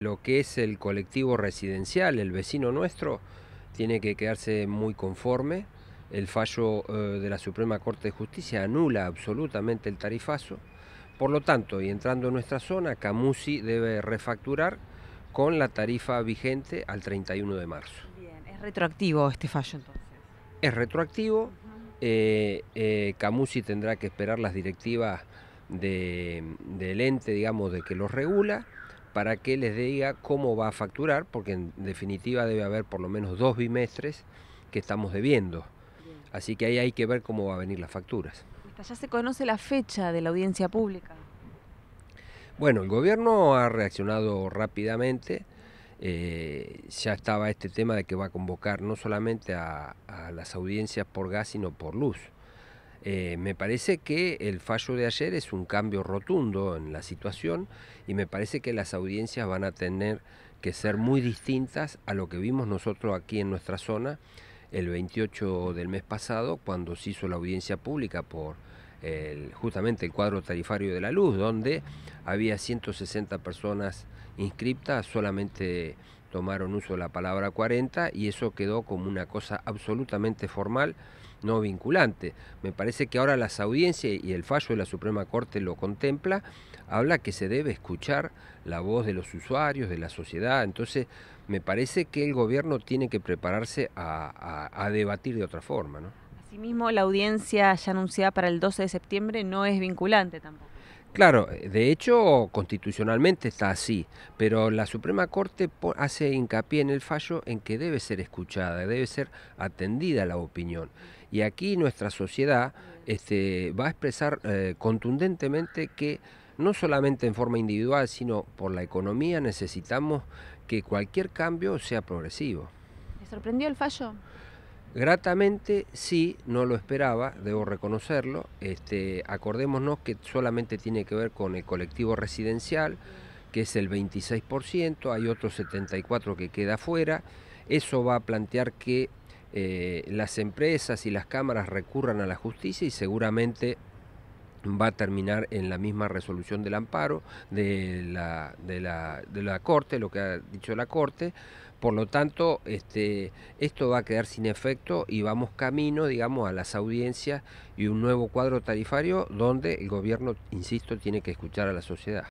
lo que es el colectivo residencial, el vecino nuestro, tiene que quedarse muy conforme. El fallo eh, de la Suprema Corte de Justicia anula absolutamente el tarifazo. Por lo tanto, y entrando en nuestra zona, Camusi debe refacturar con la tarifa vigente al 31 de marzo. Bien, ¿es retroactivo este fallo entonces? Es retroactivo. Eh, eh, Camusi tendrá que esperar las directivas del ente, digamos, de que los regula para que les diga cómo va a facturar, porque en definitiva debe haber por lo menos dos bimestres que estamos debiendo. Así que ahí hay que ver cómo va a venir las facturas. ya se conoce la fecha de la audiencia pública. Bueno, el gobierno ha reaccionado rápidamente. Eh, ya estaba este tema de que va a convocar no solamente a las audiencias por gas, sino por luz. Eh, me parece que el fallo de ayer es un cambio rotundo en la situación y me parece que las audiencias van a tener que ser muy distintas a lo que vimos nosotros aquí en nuestra zona el 28 del mes pasado cuando se hizo la audiencia pública por justamente el cuadro tarifario de la luz, donde había 160 personas inscriptas, solamente tomaron uso de la palabra 40 y eso quedó como una cosa absolutamente formal, no vinculante. Me parece que ahora las audiencias y el fallo de la Suprema Corte lo contempla, habla que se debe escuchar la voz de los usuarios, de la sociedad. Entonces, me parece que el gobierno tiene que prepararse a, a debatir de otra forma. ¿no? Asimismo, la audiencia ya anunciada para el 12 de septiembre no es vinculante tampoco. Claro, eh, de hecho constitucionalmente está así, pero la Suprema Corte hace hincapié en el fallo en que debe ser escuchada, debe ser atendida la opinión. Y aquí nuestra sociedad este, va a expresar eh, contundentemente que no solamente en forma individual, sino por la economía necesitamos que cualquier cambio sea progresivo. ¿Le sorprendió el fallo? Gratamente sí, no lo esperaba, debo reconocerlo. Este, acordémonos que solamente tiene que ver con el colectivo residencial, que es el 26%, hay otro 74% que queda fuera. Eso va a plantear que eh, las empresas y las cámaras recurran a la justicia y seguramente va a terminar en la misma resolución del amparo de la, de la, de la Corte, lo que ha dicho la Corte. Por lo tanto, este, esto va a quedar sin efecto y vamos camino, digamos, a las audiencias y un nuevo cuadro tarifario donde el gobierno, insisto, tiene que escuchar a la sociedad.